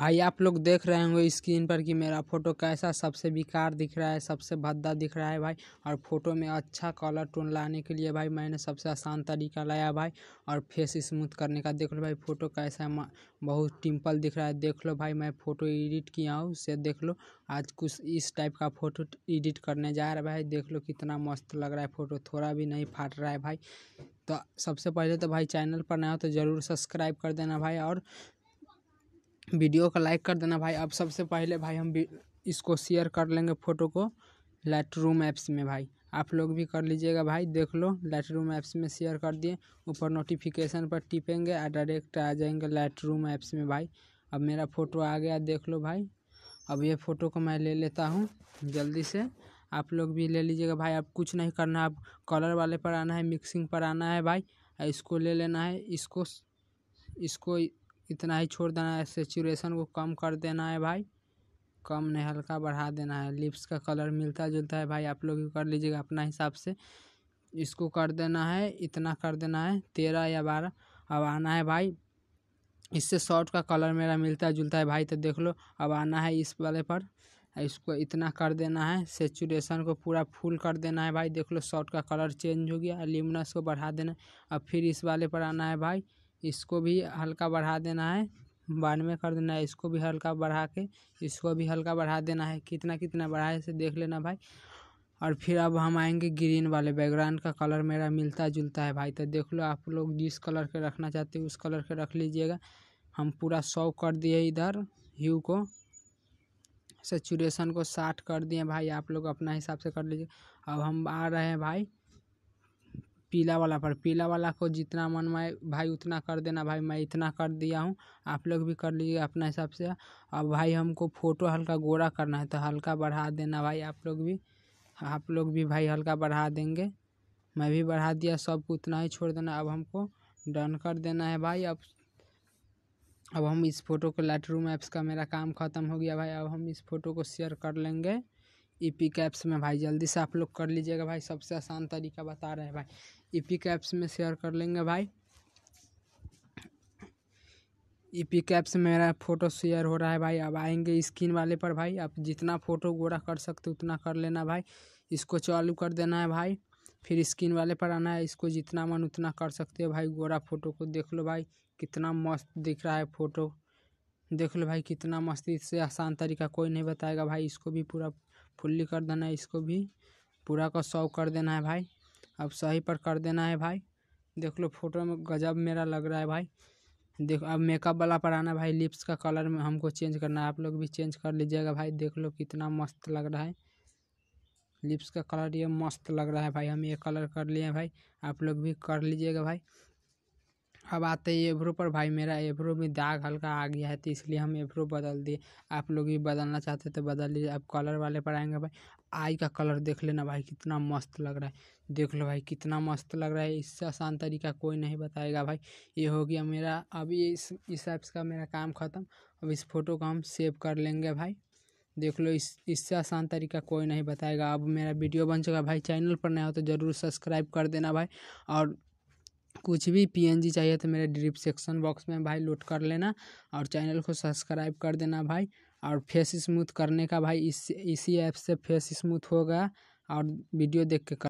भाई आप लोग देख रहे होंगे स्क्रीन पर कि मेरा फोटो कैसा सबसे बेकार दिख रहा है सबसे भद्दा दिख रहा है भाई और फोटो में अच्छा कलर टोन लाने के लिए भाई मैंने सबसे आसान तरीका लाया भाई और फेस स्मूथ करने का देख लो भाई फोटो कैसा है बहुत टिम्पल दिख रहा है देख लो भाई मैं फोटो एडिट किया हूँ उसे देख लो आज कुछ इस टाइप का फोटो एडिट करने जा रहा है भाई देख लो कितना मस्त लग रहा है फोटो थोड़ा भी नहीं फाट रहा है भाई तो सबसे पहले तो भाई चैनल पर नया हो तो ज़रूर सब्सक्राइब कर देना भाई और वीडियो को लाइक कर देना भाई अब सबसे पहले भाई हम इसको शेयर कर लेंगे फोटो को लाइट रूम ऐप्स में भाई आप लोग भी कर लीजिएगा भाई देख लो लाइट रूम ऐप्स में शेयर कर दिए ऊपर नोटिफिकेशन पर टिपेंगे और डायरेक्ट आ जाएंगे लाइट रूम ऐप्स में भाई अब मेरा फ़ोटो आ गया देख लो भाई अब ये फ़ोटो को मैं ले लेता हूँ जल्दी से आप लोग भी ले लीजिएगा भाई आप कुछ नहीं करना अब कलर वाले पर आना है मिक्सिंग पर आना है भाई इसको ले लेना है इसको इसको इतना ही छोड़ देना है सेचुरेशन को कम कर देना है भाई कम नहीं हल्का बढ़ा देना है लिप्स का कलर मिलता जुलता है भाई आप लोग भी कर लीजिएगा अपना हिसाब से इसको कर देना है इतना कर देना है तेरह या बारह अब आना है भाई इससे शॉर्ट का कलर मेरा मिलता जुलता है भाई तो देख लो अब आना है इस वाले पर इसको इतना कर देना है सेचुरेशन को पूरा फुल कर देना है भाई देख लो शॉर्ट का कलर चेंज हो गया लिमनस को बढ़ा देना है अब फिर इस वाले पर आना है भाई इसको भी हल्का बढ़ा देना है बानवे कर देना है इसको भी हल्का बढ़ा के इसको भी हल्का बढ़ा देना है कितना कितना बढ़ा है इसे देख लेना भाई और फिर अब हम आएंगे ग्रीन वाले बैकग्राउंड का कलर मेरा मिलता जुलता है भाई तो देख लो आप लोग जिस कलर के रखना चाहते हो उस कलर के रख लीजिएगा हम पूरा सौ कर दिए इधर ह्यू को सेचुरेशन को साठ कर दिए भाई आप लोग अपना हिसाब से कर लीजिए अब हम आ रहे हैं भाई पीला वाला पर पीला वाला को जितना मन में भाई उतना कर देना भाई मैं इतना कर दिया हूँ आप लोग भी कर लीजिए अपने हिसाब से अब भाई हमको फोटो हल्का गोरा करना है तो हल्का बढ़ा देना भाई आप लोग भी आप लोग भी भाई हल्का बढ़ा देंगे मैं भी बढ़ा दिया सबको उतना ही छोड़ देना अब हमको डन कर देना है भाई अब अब हम इस फ़ोटो को लाइट रूम ऐप्स का मेरा काम ख़त्म हो गया भाई अब हम इस फ़ोटो को शेयर कर लेंगे ई पिक में भाई जल्दी से आप लोग कर लीजिएगा भाई सबसे आसान तरीका बता रहे हैं भाई ई पी कैप्स में शेयर कर लेंगे भाई ई पी कैप्स में मेरा फ़ोटो शेयर हो रहा है भाई अब आएंगे स्क्रीन वाले पर भाई आप जितना फ़ोटो गोरा कर सकते उतना कर लेना भाई इसको चालू कर देना है भाई फिर स्क्रीन वाले पर आना है इसको जितना मन उतना कर सकते हो भाई गोरा फोटो को देख लो भाई कितना मस्त दिख रहा है फ़ोटो देख लो भाई कितना मस्ती से आसान तरीका कोई नहीं बताएगा भाई इसको भी पूरा फुल्ली कर देना है इसको भी पूरा का सॉव कर देना है भाई अब सही पर कर देना है भाई देख लो फोटो में गजब मेरा लग रहा है भाई देखो अब मेकअप वाला पर आना भाई लिप्स का कलर में हमको चेंज करना है आप लोग भी चेंज कर लीजिएगा भाई देख लो कितना मस्त लग रहा है लिप्स का कलर ये मस्त लग रहा है भाई हम ये कलर कर लिए हैं भाई आप लोग भी कर लीजिएगा भाई अब आते हैं एब्रो पर भाई मेरा एब्रो में दाग हल्का आ गया है तो इसलिए हम एब्रो बदल दिए आप लोग भी बदलना चाहते तो बदल लीजिए अब कलर वाले पर आएंगे भाई आई का कलर देख लेना भाई कितना मस्त लग रहा है देख लो भाई कितना मस्त लग रहा है इससे आसान तरीका कोई नहीं बताएगा भाई ये हो गया मेरा अभी इस इस का मेरा काम ख़त्म अब इस फोटो को हम सेव कर लेंगे भाई देख लो इस इससे आसान तरीका कोई नहीं बताएगा अब मेरा वीडियो बन चुका भाई चैनल पर नया हो तो ज़रूर सब्सक्राइब कर देना भाई और कुछ भी पी एन जी चाहिए तो मेरे डिस्क्रिप्शन बॉक्स में भाई लोड कर लेना और चैनल को सब्सक्राइब कर देना भाई और फेस स्मूथ करने का भाई इस इसी ऐप से फेस स्मूथ होगा और वीडियो देख के कर